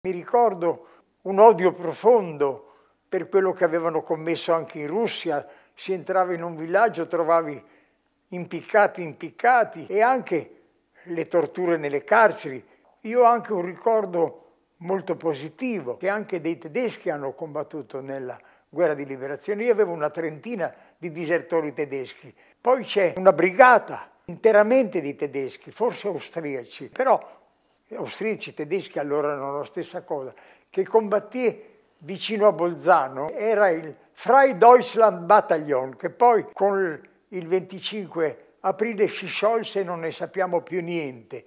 Mi ricordo un odio profondo per quello che avevano commesso anche in Russia. Si entrava in un villaggio, trovavi impiccati, impiccati e anche le torture nelle carceri. Io ho anche un ricordo molto positivo che anche dei tedeschi hanno combattuto nella guerra di liberazione. Io avevo una trentina di disertori tedeschi. Poi c'è una brigata interamente di tedeschi, forse austriaci, però eh, austriaci, tedeschi allora erano la stessa cosa, che combatté vicino a Bolzano, era il Frei Battalion, che poi con il 25 aprile si sciolse e non ne sappiamo più niente.